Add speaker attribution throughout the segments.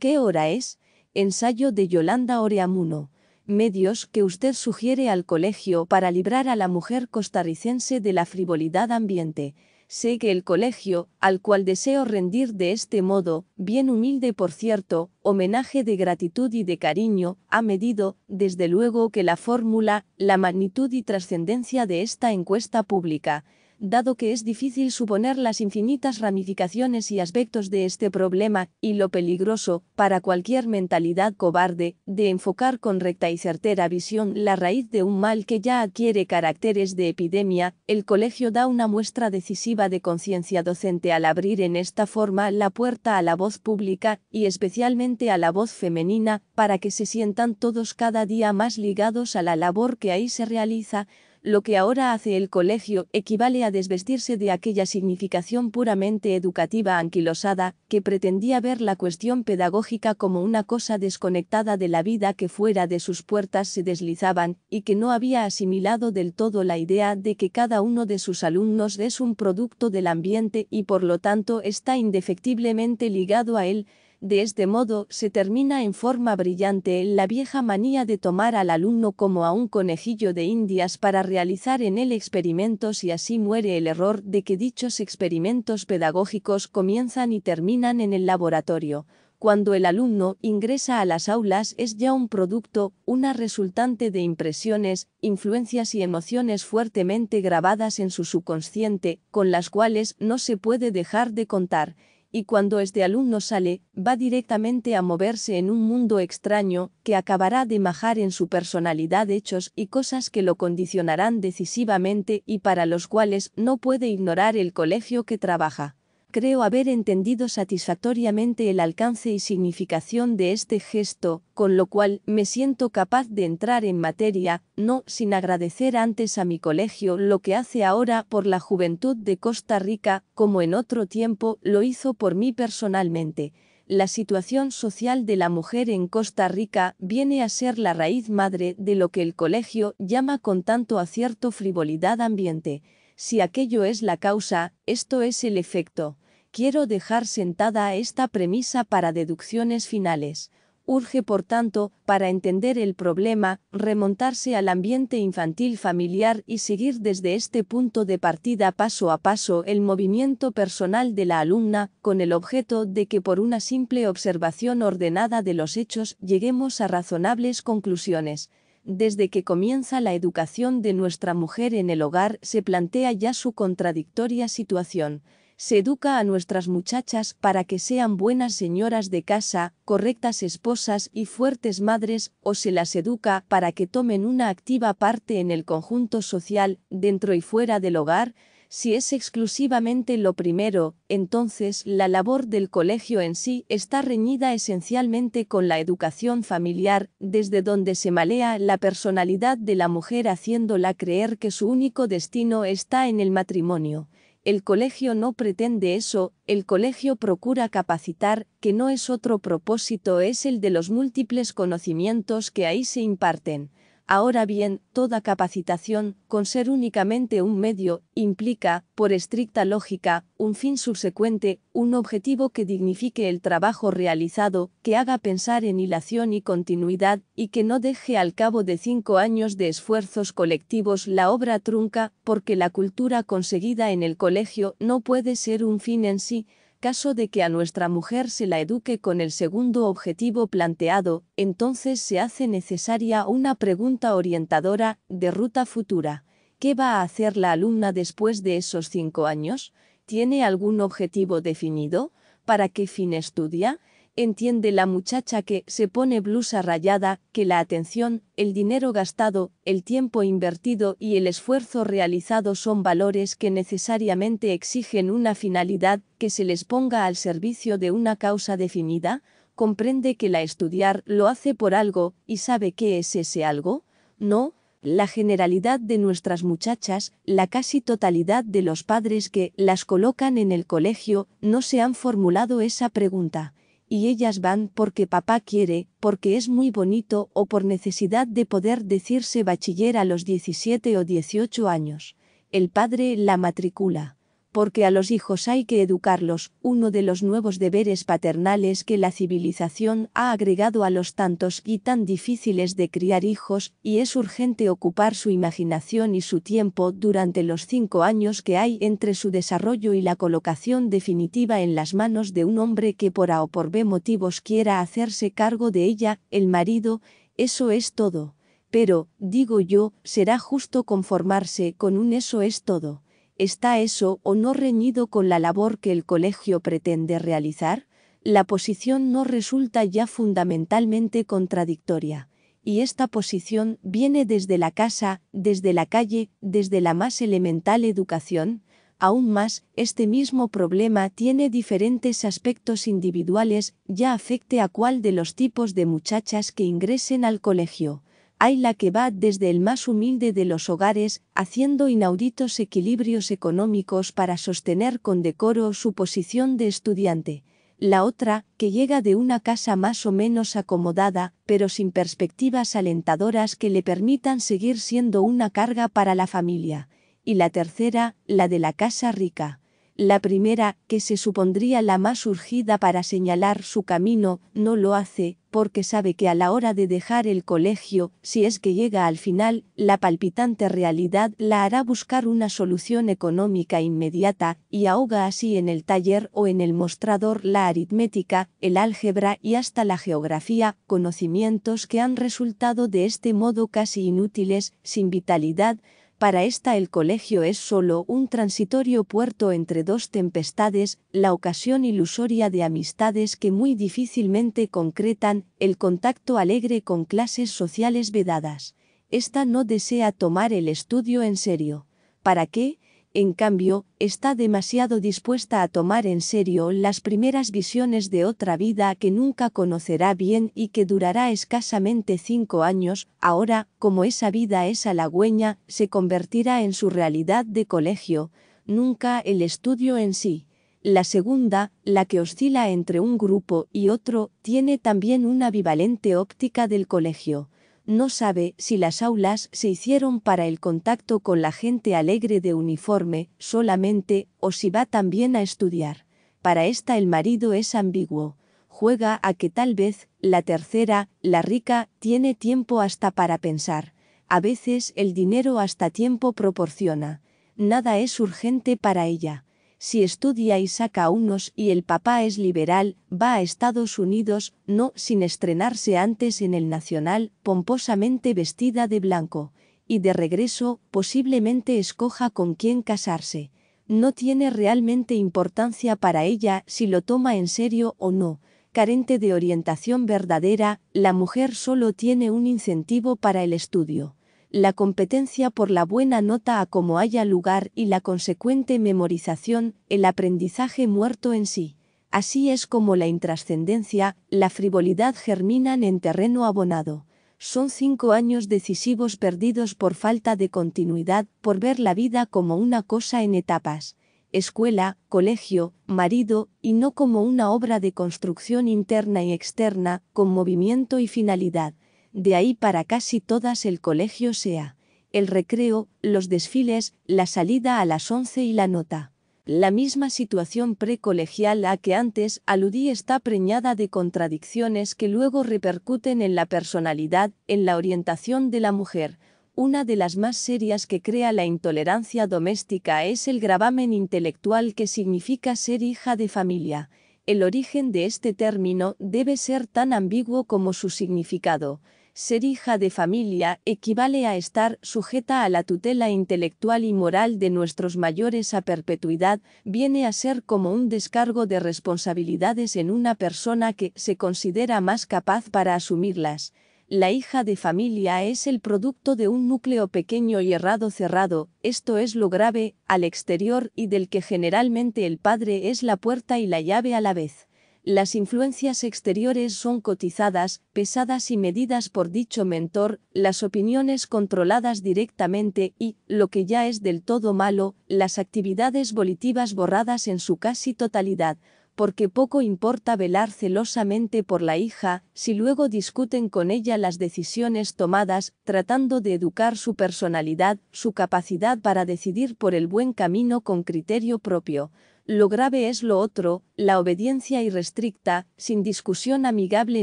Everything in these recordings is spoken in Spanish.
Speaker 1: ¿Qué hora es? Ensayo de Yolanda Oreamuno. Medios que usted sugiere al colegio para librar a la mujer costarricense de la frivolidad ambiente. Sé que el colegio, al cual deseo rendir de este modo, bien humilde por cierto, homenaje de gratitud y de cariño, ha medido, desde luego que la fórmula, la magnitud y trascendencia de esta encuesta pública, dado que es difícil suponer las infinitas ramificaciones y aspectos de este problema, y lo peligroso, para cualquier mentalidad cobarde, de enfocar con recta y certera visión la raíz de un mal que ya adquiere caracteres de epidemia, el colegio da una muestra decisiva de conciencia docente al abrir en esta forma la puerta a la voz pública, y especialmente a la voz femenina, para que se sientan todos cada día más ligados a la labor que ahí se realiza, lo que ahora hace el colegio equivale a desvestirse de aquella significación puramente educativa anquilosada, que pretendía ver la cuestión pedagógica como una cosa desconectada de la vida que fuera de sus puertas se deslizaban, y que no había asimilado del todo la idea de que cada uno de sus alumnos es un producto del ambiente y por lo tanto está indefectiblemente ligado a él, de este modo, se termina en forma brillante la vieja manía de tomar al alumno como a un conejillo de indias para realizar en él experimentos y así muere el error de que dichos experimentos pedagógicos comienzan y terminan en el laboratorio. Cuando el alumno ingresa a las aulas es ya un producto, una resultante de impresiones, influencias y emociones fuertemente grabadas en su subconsciente, con las cuales no se puede dejar de contar y cuando este alumno sale, va directamente a moverse en un mundo extraño, que acabará de majar en su personalidad hechos y cosas que lo condicionarán decisivamente y para los cuales no puede ignorar el colegio que trabaja. Creo haber entendido satisfactoriamente el alcance y significación de este gesto, con lo cual me siento capaz de entrar en materia, no sin agradecer antes a mi colegio lo que hace ahora por la juventud de Costa Rica, como en otro tiempo lo hizo por mí personalmente la situación social de la mujer en Costa Rica viene a ser la raíz madre de lo que el colegio llama con tanto acierto frivolidad ambiente. Si aquello es la causa, esto es el efecto. Quiero dejar sentada esta premisa para deducciones finales. Urge, por tanto, para entender el problema, remontarse al ambiente infantil familiar y seguir desde este punto de partida paso a paso el movimiento personal de la alumna, con el objeto de que por una simple observación ordenada de los hechos lleguemos a razonables conclusiones desde que comienza la educación de nuestra mujer en el hogar se plantea ya su contradictoria situación. Se educa a nuestras muchachas para que sean buenas señoras de casa, correctas esposas y fuertes madres, o se las educa para que tomen una activa parte en el conjunto social, dentro y fuera del hogar, si es exclusivamente lo primero, entonces la labor del colegio en sí está reñida esencialmente con la educación familiar, desde donde se malea la personalidad de la mujer haciéndola creer que su único destino está en el matrimonio. El colegio no pretende eso, el colegio procura capacitar, que no es otro propósito, es el de los múltiples conocimientos que ahí se imparten. Ahora bien, toda capacitación, con ser únicamente un medio, implica, por estricta lógica, un fin subsecuente, un objetivo que dignifique el trabajo realizado, que haga pensar en hilación y continuidad, y que no deje al cabo de cinco años de esfuerzos colectivos la obra trunca, porque la cultura conseguida en el colegio no puede ser un fin en sí, caso de que a nuestra mujer se la eduque con el segundo objetivo planteado, entonces se hace necesaria una pregunta orientadora, de ruta futura. ¿Qué va a hacer la alumna después de esos cinco años? ¿Tiene algún objetivo definido? ¿Para qué fin estudia? entiende la muchacha que se pone blusa rayada, que la atención, el dinero gastado, el tiempo invertido y el esfuerzo realizado son valores que necesariamente exigen una finalidad que se les ponga al servicio de una causa definida, comprende que la estudiar lo hace por algo y sabe qué es ese algo, no, la generalidad de nuestras muchachas, la casi totalidad de los padres que las colocan en el colegio, no se han formulado esa pregunta y ellas van porque papá quiere, porque es muy bonito o por necesidad de poder decirse bachiller a los 17 o 18 años. El padre la matricula porque a los hijos hay que educarlos, uno de los nuevos deberes paternales que la civilización ha agregado a los tantos y tan difíciles de criar hijos, y es urgente ocupar su imaginación y su tiempo durante los cinco años que hay entre su desarrollo y la colocación definitiva en las manos de un hombre que por A o por B motivos quiera hacerse cargo de ella, el marido, eso es todo. Pero, digo yo, será justo conformarse con un eso es todo ¿Está eso o no reñido con la labor que el colegio pretende realizar? La posición no resulta ya fundamentalmente contradictoria, y esta posición viene desde la casa, desde la calle, desde la más elemental educación, Aún más, este mismo problema tiene diferentes aspectos individuales, ya afecte a cuál de los tipos de muchachas que ingresen al colegio, hay la que va desde el más humilde de los hogares, haciendo inauditos equilibrios económicos para sostener con decoro su posición de estudiante, la otra, que llega de una casa más o menos acomodada, pero sin perspectivas alentadoras que le permitan seguir siendo una carga para la familia, y la tercera, la de la casa rica, la primera, que se supondría la más urgida para señalar su camino, no lo hace, porque sabe que a la hora de dejar el colegio, si es que llega al final, la palpitante realidad la hará buscar una solución económica inmediata, y ahoga así en el taller o en el mostrador la aritmética, el álgebra y hasta la geografía, conocimientos que han resultado de este modo casi inútiles, sin vitalidad, para esta el colegio es solo un transitorio puerto entre dos tempestades, la ocasión ilusoria de amistades que muy difícilmente concretan, el contacto alegre con clases sociales vedadas. Esta no desea tomar el estudio en serio. ¿Para qué? en cambio, está demasiado dispuesta a tomar en serio las primeras visiones de otra vida que nunca conocerá bien y que durará escasamente cinco años, ahora, como esa vida es halagüeña, se convertirá en su realidad de colegio, nunca el estudio en sí. La segunda, la que oscila entre un grupo y otro, tiene también una bivalente óptica del colegio no sabe si las aulas se hicieron para el contacto con la gente alegre de uniforme solamente o si va también a estudiar. Para esta el marido es ambiguo. Juega a que tal vez, la tercera, la rica, tiene tiempo hasta para pensar. A veces el dinero hasta tiempo proporciona. Nada es urgente para ella si estudia y saca unos y el papá es liberal, va a Estados Unidos, no sin estrenarse antes en el Nacional, pomposamente vestida de blanco, y de regreso, posiblemente escoja con quién casarse. No tiene realmente importancia para ella si lo toma en serio o no. Carente de orientación verdadera, la mujer solo tiene un incentivo para el estudio la competencia por la buena nota a como haya lugar y la consecuente memorización, el aprendizaje muerto en sí. Así es como la intrascendencia, la frivolidad germinan en terreno abonado. Son cinco años decisivos perdidos por falta de continuidad, por ver la vida como una cosa en etapas, escuela, colegio, marido, y no como una obra de construcción interna y externa, con movimiento y finalidad. De ahí para casi todas el colegio sea, el recreo, los desfiles, la salida a las 11 y la nota. La misma situación precolegial a que antes aludí está preñada de contradicciones que luego repercuten en la personalidad, en la orientación de la mujer. Una de las más serias que crea la intolerancia doméstica es el gravamen intelectual que significa ser hija de familia. El origen de este término debe ser tan ambiguo como su significado. Ser hija de familia equivale a estar sujeta a la tutela intelectual y moral de nuestros mayores a perpetuidad, viene a ser como un descargo de responsabilidades en una persona que se considera más capaz para asumirlas. La hija de familia es el producto de un núcleo pequeño y errado cerrado, esto es lo grave, al exterior y del que generalmente el padre es la puerta y la llave a la vez. Las influencias exteriores son cotizadas, pesadas y medidas por dicho mentor, las opiniones controladas directamente y, lo que ya es del todo malo, las actividades volitivas borradas en su casi totalidad, porque poco importa velar celosamente por la hija, si luego discuten con ella las decisiones tomadas, tratando de educar su personalidad, su capacidad para decidir por el buen camino con criterio propio lo grave es lo otro, la obediencia irrestricta, sin discusión amigable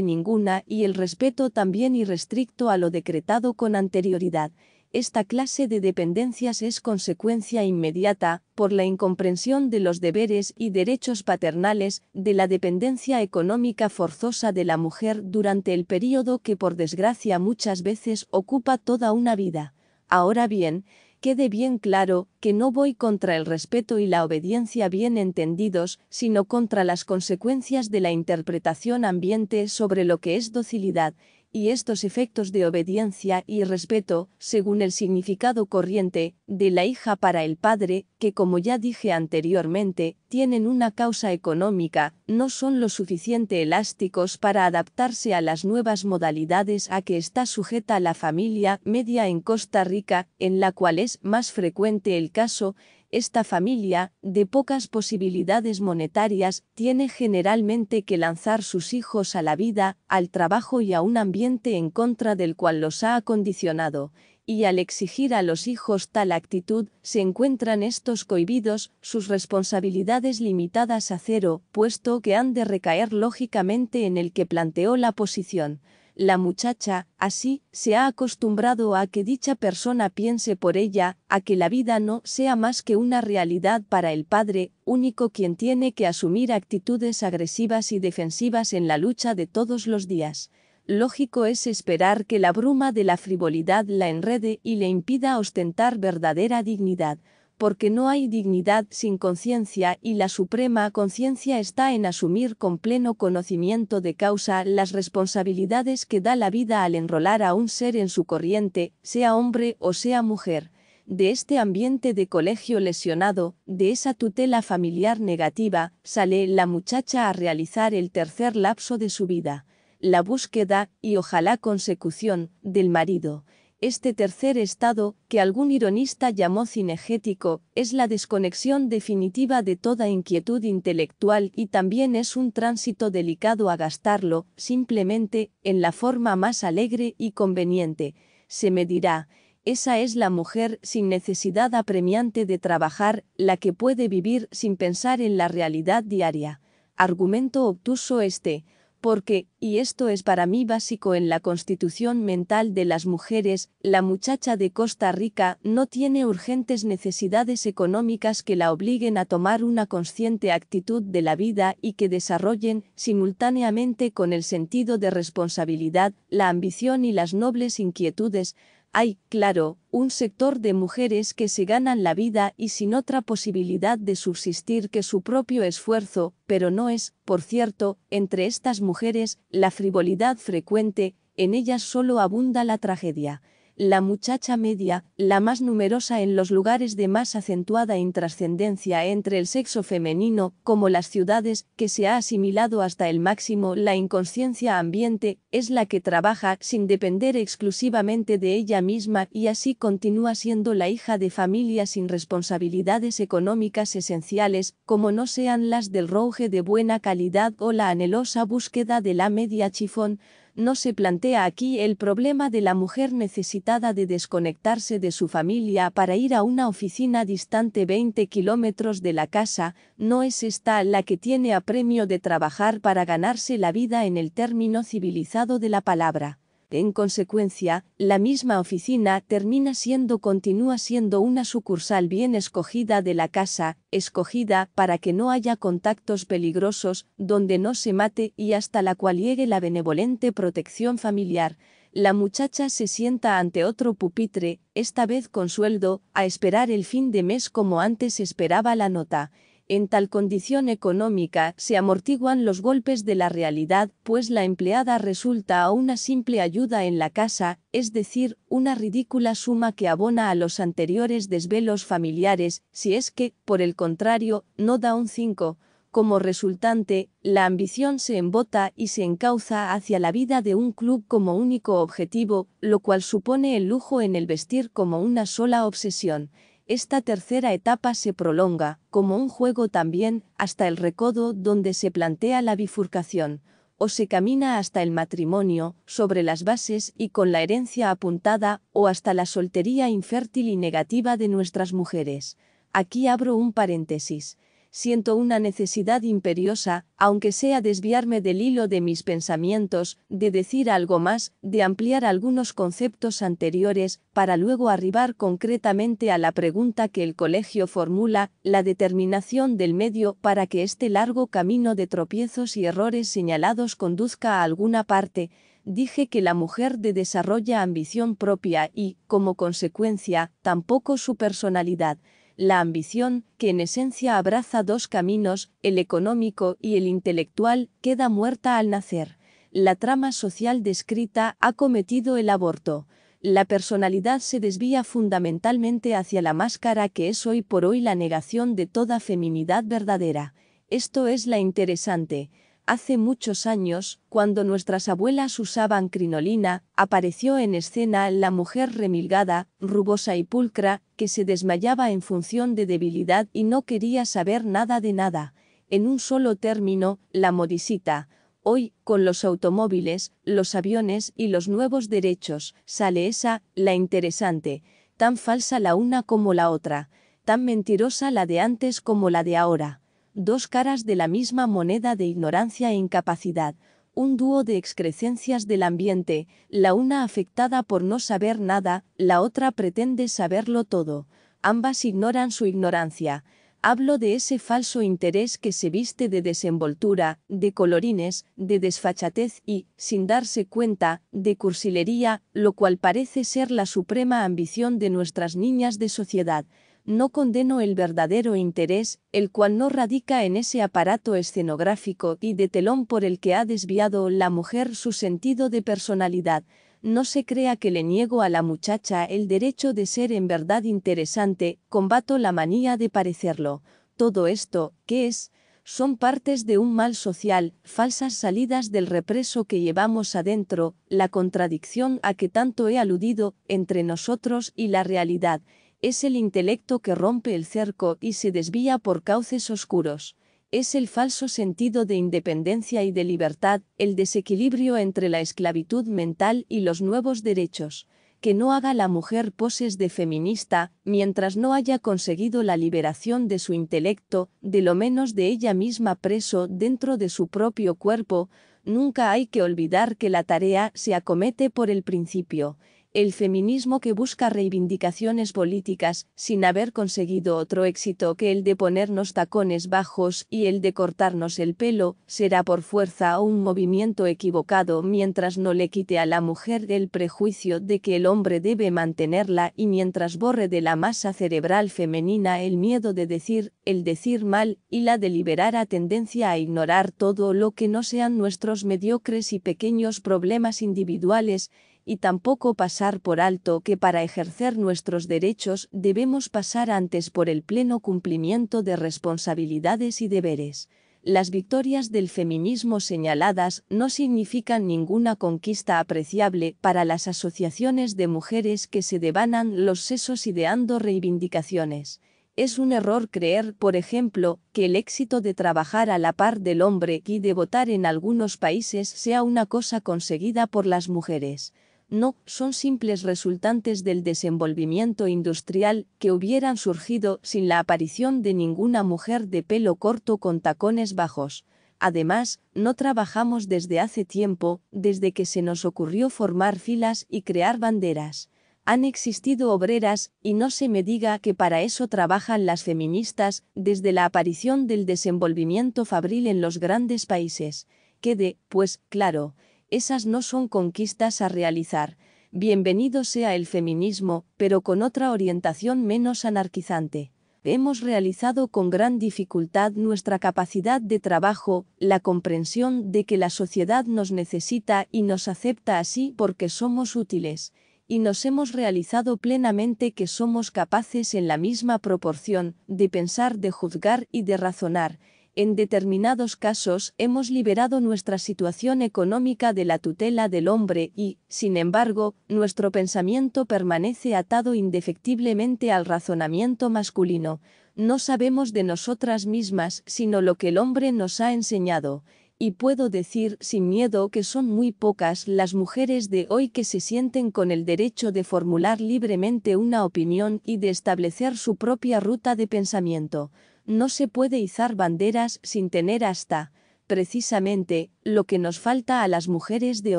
Speaker 1: ninguna y el respeto también irrestricto a lo decretado con anterioridad. Esta clase de dependencias es consecuencia inmediata, por la incomprensión de los deberes y derechos paternales, de la dependencia económica forzosa de la mujer durante el período que por desgracia muchas veces ocupa toda una vida. Ahora bien, quede bien claro que no voy contra el respeto y la obediencia bien entendidos, sino contra las consecuencias de la interpretación ambiente sobre lo que es docilidad, y estos efectos de obediencia y respeto, según el significado corriente, de la hija para el padre, que como ya dije anteriormente, tienen una causa económica, no son lo suficiente elásticos para adaptarse a las nuevas modalidades a que está sujeta la familia media en Costa Rica, en la cual es más frecuente el caso, esta familia, de pocas posibilidades monetarias, tiene generalmente que lanzar sus hijos a la vida, al trabajo y a un ambiente en contra del cual los ha acondicionado, y al exigir a los hijos tal actitud, se encuentran estos cohibidos, sus responsabilidades limitadas a cero, puesto que han de recaer lógicamente en el que planteó la posición. La muchacha, así, se ha acostumbrado a que dicha persona piense por ella, a que la vida no sea más que una realidad para el padre, único quien tiene que asumir actitudes agresivas y defensivas en la lucha de todos los días lógico es esperar que la bruma de la frivolidad la enrede y le impida ostentar verdadera dignidad, porque no hay dignidad sin conciencia y la suprema conciencia está en asumir con pleno conocimiento de causa las responsabilidades que da la vida al enrolar a un ser en su corriente, sea hombre o sea mujer, de este ambiente de colegio lesionado, de esa tutela familiar negativa, sale la muchacha a realizar el tercer lapso de su vida la búsqueda y ojalá consecución del marido. Este tercer estado, que algún ironista llamó cinegético, es la desconexión definitiva de toda inquietud intelectual y también es un tránsito delicado a gastarlo, simplemente, en la forma más alegre y conveniente. Se me dirá, esa es la mujer sin necesidad apremiante de trabajar, la que puede vivir sin pensar en la realidad diaria. Argumento obtuso este, porque, y esto es para mí básico en la constitución mental de las mujeres, la muchacha de Costa Rica no tiene urgentes necesidades económicas que la obliguen a tomar una consciente actitud de la vida y que desarrollen, simultáneamente con el sentido de responsabilidad, la ambición y las nobles inquietudes, hay, claro, un sector de mujeres que se ganan la vida y sin otra posibilidad de subsistir que su propio esfuerzo, pero no es, por cierto, entre estas mujeres, la frivolidad frecuente, en ellas solo abunda la tragedia la muchacha media, la más numerosa en los lugares de más acentuada intrascendencia entre el sexo femenino, como las ciudades, que se ha asimilado hasta el máximo la inconsciencia ambiente, es la que trabaja sin depender exclusivamente de ella misma y así continúa siendo la hija de familia sin responsabilidades económicas esenciales, como no sean las del roje de buena calidad o la anhelosa búsqueda de la media chifón, no se plantea aquí el problema de la mujer necesitada de desconectarse de su familia para ir a una oficina distante 20 kilómetros de la casa, no es esta la que tiene a premio de trabajar para ganarse la vida en el término civilizado de la palabra. En consecuencia, la misma oficina termina siendo continúa siendo una sucursal bien escogida de la casa, escogida para que no haya contactos peligrosos, donde no se mate y hasta la cual llegue la benevolente protección familiar. La muchacha se sienta ante otro pupitre, esta vez con sueldo, a esperar el fin de mes como antes esperaba la nota. En tal condición económica, se amortiguan los golpes de la realidad, pues la empleada resulta a una simple ayuda en la casa, es decir, una ridícula suma que abona a los anteriores desvelos familiares, si es que, por el contrario, no da un 5. Como resultante, la ambición se embota y se encauza hacia la vida de un club como único objetivo, lo cual supone el lujo en el vestir como una sola obsesión. Esta tercera etapa se prolonga, como un juego también, hasta el recodo donde se plantea la bifurcación, o se camina hasta el matrimonio, sobre las bases y con la herencia apuntada, o hasta la soltería infértil y negativa de nuestras mujeres. Aquí abro un paréntesis siento una necesidad imperiosa, aunque sea desviarme del hilo de mis pensamientos, de decir algo más, de ampliar algunos conceptos anteriores, para luego arribar concretamente a la pregunta que el colegio formula, la determinación del medio para que este largo camino de tropiezos y errores señalados conduzca a alguna parte, dije que la mujer de desarrolla ambición propia y, como consecuencia, tampoco su personalidad, la ambición, que en esencia abraza dos caminos, el económico y el intelectual, queda muerta al nacer. La trama social descrita ha cometido el aborto. La personalidad se desvía fundamentalmente hacia la máscara que es hoy por hoy la negación de toda feminidad verdadera. Esto es la interesante. Hace muchos años, cuando nuestras abuelas usaban crinolina, apareció en escena la mujer remilgada, rubosa y pulcra, que se desmayaba en función de debilidad y no quería saber nada de nada. En un solo término, la modisita. Hoy, con los automóviles, los aviones y los nuevos derechos, sale esa, la interesante, tan falsa la una como la otra, tan mentirosa la de antes como la de ahora dos caras de la misma moneda de ignorancia e incapacidad, un dúo de excrescencias del ambiente, la una afectada por no saber nada, la otra pretende saberlo todo. Ambas ignoran su ignorancia. Hablo de ese falso interés que se viste de desenvoltura, de colorines, de desfachatez y, sin darse cuenta, de cursilería, lo cual parece ser la suprema ambición de nuestras niñas de sociedad no condeno el verdadero interés, el cual no radica en ese aparato escenográfico y de telón por el que ha desviado la mujer su sentido de personalidad. No se crea que le niego a la muchacha el derecho de ser en verdad interesante, combato la manía de parecerlo. Todo esto, ¿qué es? Son partes de un mal social, falsas salidas del represo que llevamos adentro, la contradicción a que tanto he aludido, entre nosotros y la realidad es el intelecto que rompe el cerco y se desvía por cauces oscuros. Es el falso sentido de independencia y de libertad, el desequilibrio entre la esclavitud mental y los nuevos derechos. Que no haga la mujer poses de feminista, mientras no haya conseguido la liberación de su intelecto, de lo menos de ella misma preso dentro de su propio cuerpo, nunca hay que olvidar que la tarea se acomete por el principio, el feminismo que busca reivindicaciones políticas, sin haber conseguido otro éxito que el de ponernos tacones bajos y el de cortarnos el pelo, será por fuerza un movimiento equivocado mientras no le quite a la mujer el prejuicio de que el hombre debe mantenerla y mientras borre de la masa cerebral femenina el miedo de decir, el decir mal, y la deliberada tendencia a ignorar todo lo que no sean nuestros mediocres y pequeños problemas individuales, y tampoco pasar por alto que para ejercer nuestros derechos debemos pasar antes por el pleno cumplimiento de responsabilidades y deberes. Las victorias del feminismo señaladas no significan ninguna conquista apreciable para las asociaciones de mujeres que se devanan los sesos ideando reivindicaciones. Es un error creer, por ejemplo, que el éxito de trabajar a la par del hombre y de votar en algunos países sea una cosa conseguida por las mujeres no, son simples resultantes del desenvolvimiento industrial que hubieran surgido sin la aparición de ninguna mujer de pelo corto con tacones bajos. Además, no trabajamos desde hace tiempo, desde que se nos ocurrió formar filas y crear banderas. Han existido obreras, y no se me diga que para eso trabajan las feministas, desde la aparición del desenvolvimiento fabril en los grandes países. Quede, pues, claro, esas no son conquistas a realizar. Bienvenido sea el feminismo, pero con otra orientación menos anarquizante. Hemos realizado con gran dificultad nuestra capacidad de trabajo, la comprensión de que la sociedad nos necesita y nos acepta así porque somos útiles, y nos hemos realizado plenamente que somos capaces en la misma proporción de pensar, de juzgar y de razonar, en determinados casos hemos liberado nuestra situación económica de la tutela del hombre y, sin embargo, nuestro pensamiento permanece atado indefectiblemente al razonamiento masculino. No sabemos de nosotras mismas sino lo que el hombre nos ha enseñado, y puedo decir sin miedo que son muy pocas las mujeres de hoy que se sienten con el derecho de formular libremente una opinión y de establecer su propia ruta de pensamiento no se puede izar banderas sin tener hasta, precisamente, lo que nos falta a las mujeres de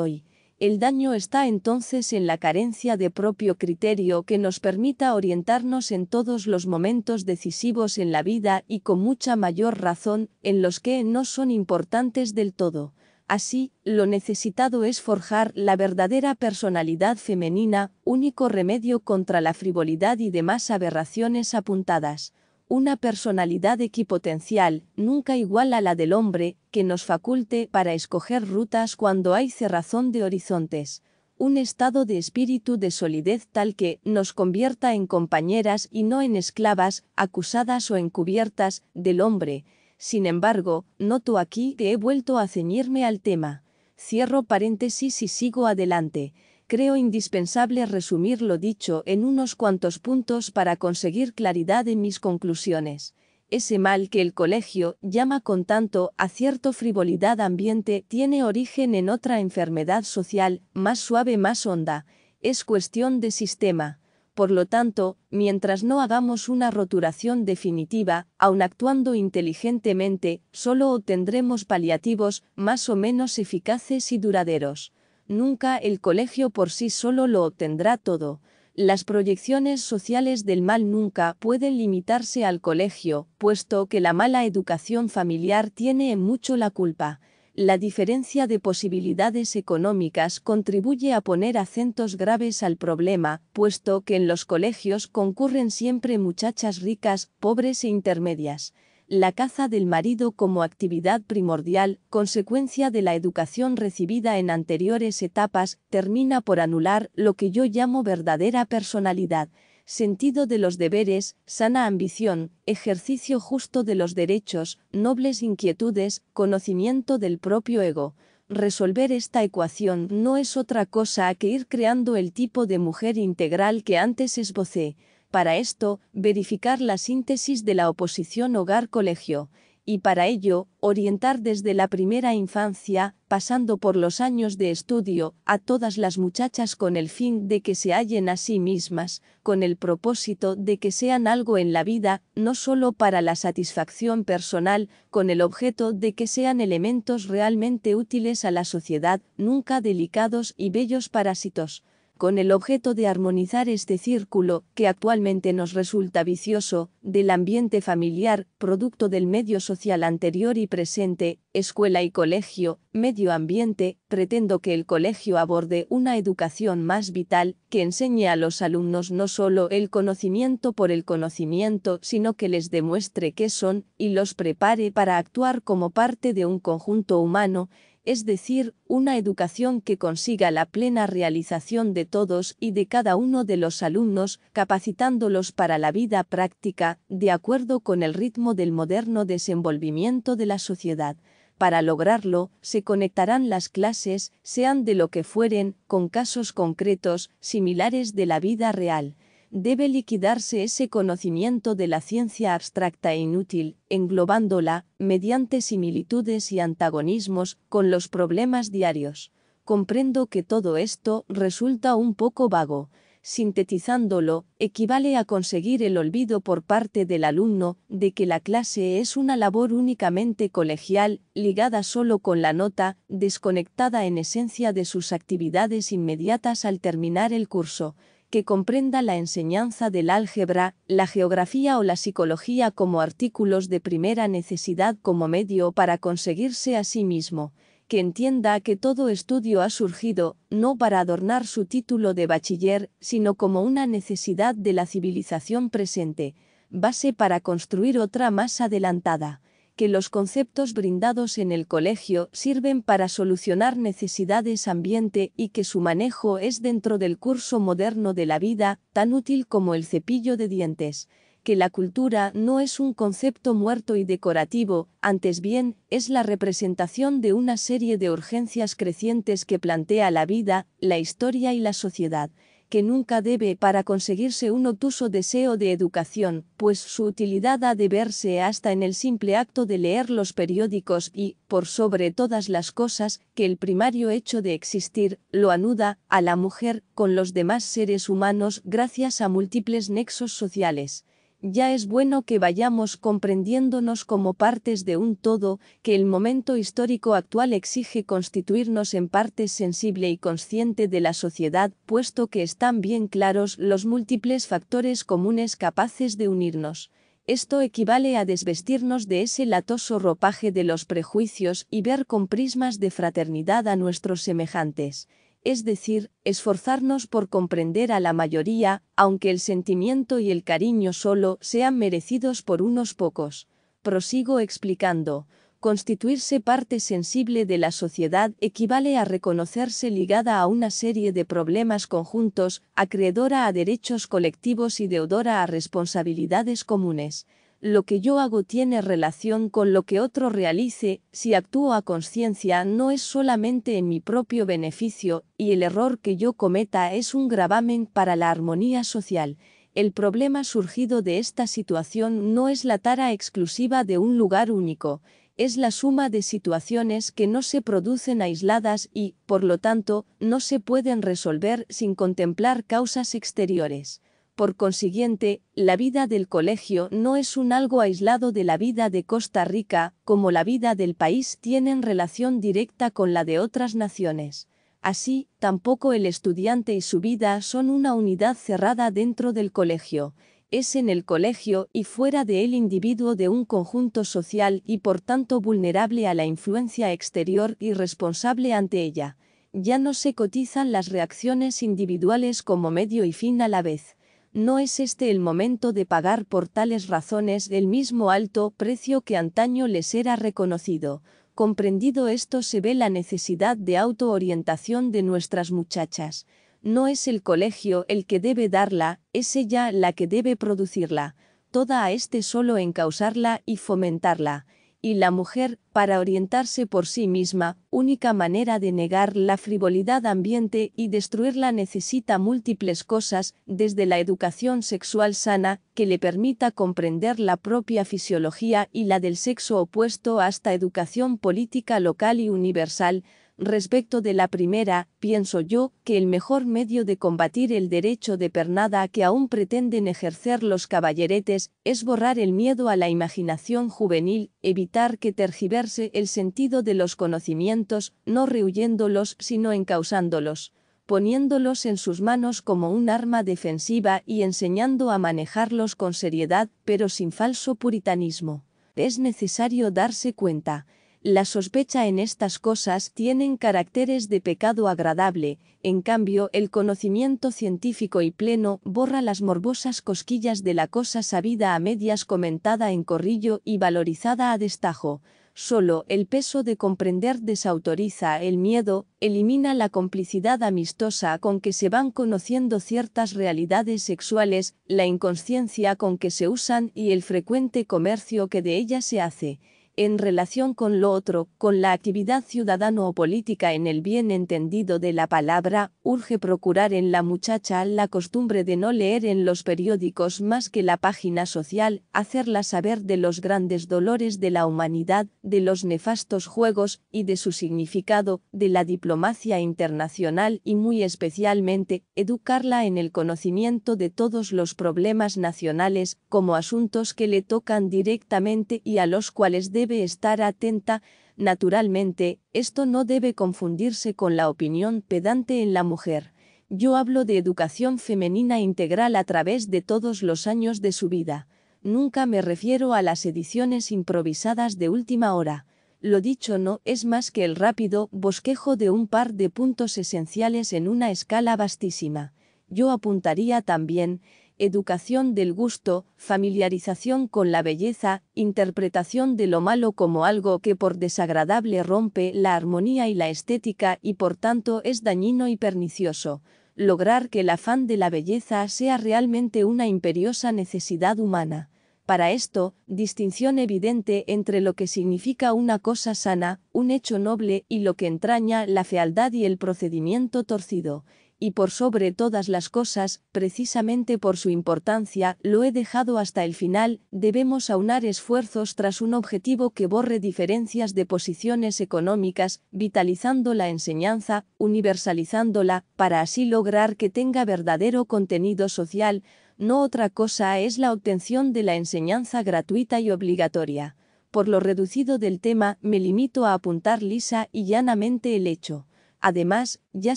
Speaker 1: hoy. El daño está entonces en la carencia de propio criterio que nos permita orientarnos en todos los momentos decisivos en la vida y con mucha mayor razón en los que no son importantes del todo. Así, lo necesitado es forjar la verdadera personalidad femenina, único remedio contra la frivolidad y demás aberraciones apuntadas una personalidad equipotencial, nunca igual a la del hombre, que nos faculte para escoger rutas cuando hay cerrazón de horizontes, un estado de espíritu de solidez tal que nos convierta en compañeras y no en esclavas, acusadas o encubiertas, del hombre. Sin embargo, noto aquí que he vuelto a ceñirme al tema. Cierro paréntesis y sigo adelante creo indispensable resumir lo dicho en unos cuantos puntos para conseguir claridad en mis conclusiones. Ese mal que el colegio llama con tanto a cierto frivolidad ambiente tiene origen en otra enfermedad social, más suave, más honda. Es cuestión de sistema. Por lo tanto, mientras no hagamos una roturación definitiva, aun actuando inteligentemente, solo obtendremos paliativos más o menos eficaces y duraderos. Nunca el colegio por sí solo lo obtendrá todo. Las proyecciones sociales del mal nunca pueden limitarse al colegio, puesto que la mala educación familiar tiene en mucho la culpa. La diferencia de posibilidades económicas contribuye a poner acentos graves al problema, puesto que en los colegios concurren siempre muchachas ricas, pobres e intermedias la caza del marido como actividad primordial, consecuencia de la educación recibida en anteriores etapas, termina por anular lo que yo llamo verdadera personalidad, sentido de los deberes, sana ambición, ejercicio justo de los derechos, nobles inquietudes, conocimiento del propio ego. Resolver esta ecuación no es otra cosa que ir creando el tipo de mujer integral que antes esbocé, para esto, verificar la síntesis de la oposición hogar-colegio, y para ello, orientar desde la primera infancia, pasando por los años de estudio, a todas las muchachas con el fin de que se hallen a sí mismas, con el propósito de que sean algo en la vida, no solo para la satisfacción personal, con el objeto de que sean elementos realmente útiles a la sociedad, nunca delicados y bellos parásitos, con el objeto de armonizar este círculo, que actualmente nos resulta vicioso, del ambiente familiar, producto del medio social anterior y presente, escuela y colegio, medio ambiente, pretendo que el colegio aborde una educación más vital, que enseñe a los alumnos no solo el conocimiento por el conocimiento, sino que les demuestre qué son, y los prepare para actuar como parte de un conjunto humano, es decir, una educación que consiga la plena realización de todos y de cada uno de los alumnos, capacitándolos para la vida práctica, de acuerdo con el ritmo del moderno desenvolvimiento de la sociedad. Para lograrlo, se conectarán las clases, sean de lo que fueren, con casos concretos, similares de la vida real debe liquidarse ese conocimiento de la ciencia abstracta e inútil, englobándola, mediante similitudes y antagonismos, con los problemas diarios. Comprendo que todo esto resulta un poco vago. Sintetizándolo, equivale a conseguir el olvido por parte del alumno de que la clase es una labor únicamente colegial, ligada solo con la nota, desconectada en esencia de sus actividades inmediatas al terminar el curso que comprenda la enseñanza del álgebra, la geografía o la psicología como artículos de primera necesidad como medio para conseguirse a sí mismo, que entienda que todo estudio ha surgido, no para adornar su título de bachiller, sino como una necesidad de la civilización presente, base para construir otra más adelantada que los conceptos brindados en el colegio sirven para solucionar necesidades ambiente y que su manejo es dentro del curso moderno de la vida, tan útil como el cepillo de dientes, que la cultura no es un concepto muerto y decorativo, antes bien, es la representación de una serie de urgencias crecientes que plantea la vida, la historia y la sociedad, que nunca debe para conseguirse un obtuso deseo de educación, pues su utilidad ha de verse hasta en el simple acto de leer los periódicos y, por sobre todas las cosas, que el primario hecho de existir, lo anuda, a la mujer, con los demás seres humanos gracias a múltiples nexos sociales ya es bueno que vayamos comprendiéndonos como partes de un todo, que el momento histórico actual exige constituirnos en parte sensible y consciente de la sociedad, puesto que están bien claros los múltiples factores comunes capaces de unirnos. Esto equivale a desvestirnos de ese latoso ropaje de los prejuicios y ver con prismas de fraternidad a nuestros semejantes es decir, esforzarnos por comprender a la mayoría, aunque el sentimiento y el cariño solo sean merecidos por unos pocos. Prosigo explicando, constituirse parte sensible de la sociedad equivale a reconocerse ligada a una serie de problemas conjuntos, acreedora a derechos colectivos y deudora a responsabilidades comunes lo que yo hago tiene relación con lo que otro realice, si actúo a conciencia no es solamente en mi propio beneficio, y el error que yo cometa es un gravamen para la armonía social. El problema surgido de esta situación no es la tara exclusiva de un lugar único, es la suma de situaciones que no se producen aisladas y, por lo tanto, no se pueden resolver sin contemplar causas exteriores. Por consiguiente, la vida del colegio no es un algo aislado de la vida de Costa Rica, como la vida del país tiene en relación directa con la de otras naciones. Así, tampoco el estudiante y su vida son una unidad cerrada dentro del colegio. Es en el colegio y fuera de él individuo de un conjunto social y por tanto vulnerable a la influencia exterior y responsable ante ella. Ya no se cotizan las reacciones individuales como medio y fin a la vez no es este el momento de pagar por tales razones el mismo alto precio que antaño les era reconocido. Comprendido esto se ve la necesidad de autoorientación de nuestras muchachas. No es el colegio el que debe darla, es ella la que debe producirla, toda a este solo encausarla y fomentarla y la mujer, para orientarse por sí misma, única manera de negar la frivolidad ambiente y destruirla necesita múltiples cosas, desde la educación sexual sana, que le permita comprender la propia fisiología y la del sexo opuesto hasta educación política local y universal, Respecto de la primera, pienso yo que el mejor medio de combatir el derecho de pernada que aún pretenden ejercer los caballeretes es borrar el miedo a la imaginación juvenil, evitar que tergiverse el sentido de los conocimientos, no rehuyéndolos sino encausándolos. poniéndolos en sus manos como un arma defensiva y enseñando a manejarlos con seriedad, pero sin falso puritanismo. Es necesario darse cuenta, la sospecha en estas cosas tienen caracteres de pecado agradable, en cambio el conocimiento científico y pleno borra las morbosas cosquillas de la cosa sabida a medias comentada en corrillo y valorizada a destajo, solo el peso de comprender desautoriza el miedo, elimina la complicidad amistosa con que se van conociendo ciertas realidades sexuales, la inconsciencia con que se usan y el frecuente comercio que de ellas se hace en relación con lo otro, con la actividad ciudadano o política en el bien entendido de la palabra, urge procurar en la muchacha la costumbre de no leer en los periódicos más que la página social, hacerla saber de los grandes dolores de la humanidad, de los nefastos juegos, y de su significado, de la diplomacia internacional y muy especialmente, educarla en el conocimiento de todos los problemas nacionales, como asuntos que le tocan directamente y a los cuales debe estar atenta, naturalmente, esto no debe confundirse con la opinión pedante en la mujer. Yo hablo de educación femenina integral a través de todos los años de su vida. Nunca me refiero a las ediciones improvisadas de última hora. Lo dicho no es más que el rápido bosquejo de un par de puntos esenciales en una escala vastísima. Yo apuntaría también, educación del gusto, familiarización con la belleza, interpretación de lo malo como algo que por desagradable rompe la armonía y la estética y por tanto es dañino y pernicioso, lograr que el afán de la belleza sea realmente una imperiosa necesidad humana. Para esto, distinción evidente entre lo que significa una cosa sana, un hecho noble, y lo que entraña la fealdad y el procedimiento torcido, y por sobre todas las cosas, precisamente por su importancia, lo he dejado hasta el final, debemos aunar esfuerzos tras un objetivo que borre diferencias de posiciones económicas, vitalizando la enseñanza, universalizándola, para así lograr que tenga verdadero contenido social, no otra cosa es la obtención de la enseñanza gratuita y obligatoria. Por lo reducido del tema, me limito a apuntar lisa y llanamente el hecho Además, ya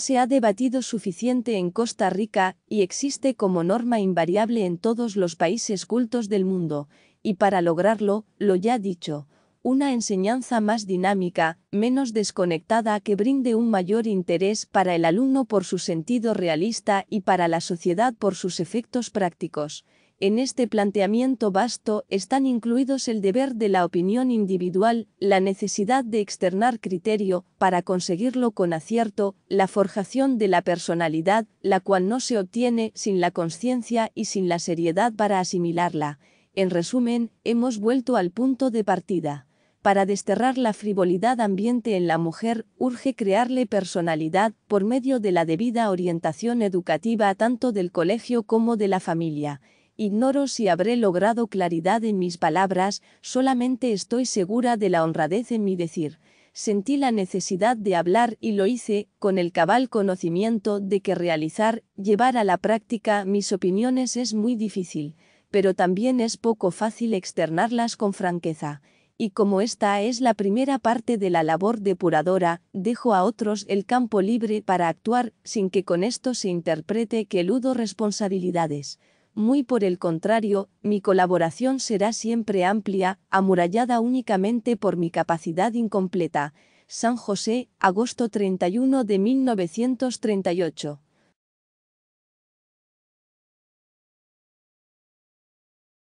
Speaker 1: se ha debatido suficiente en Costa Rica, y existe como norma invariable en todos los países cultos del mundo, y para lograrlo, lo ya dicho, una enseñanza más dinámica, menos desconectada que brinde un mayor interés para el alumno por su sentido realista y para la sociedad por sus efectos prácticos. En este planteamiento vasto están incluidos el deber de la opinión individual, la necesidad de externar criterio, para conseguirlo con acierto, la forjación de la personalidad, la cual no se obtiene sin la conciencia y sin la seriedad para asimilarla. En resumen, hemos vuelto al punto de partida. Para desterrar la frivolidad ambiente en la mujer, urge crearle personalidad por medio de la debida orientación educativa tanto del colegio como de la familia. Ignoro si habré logrado claridad en mis palabras, solamente estoy segura de la honradez en mi decir. Sentí la necesidad de hablar y lo hice, con el cabal conocimiento de que realizar, llevar a la práctica mis opiniones es muy difícil, pero también es poco fácil externarlas con franqueza y como esta es la primera parte de la labor depuradora, dejo a otros el campo libre para actuar sin que con esto se interprete que eludo responsabilidades muy por el contrario, mi colaboración será siempre amplia, amurallada únicamente por mi capacidad incompleta. San José, agosto 31 de 1938.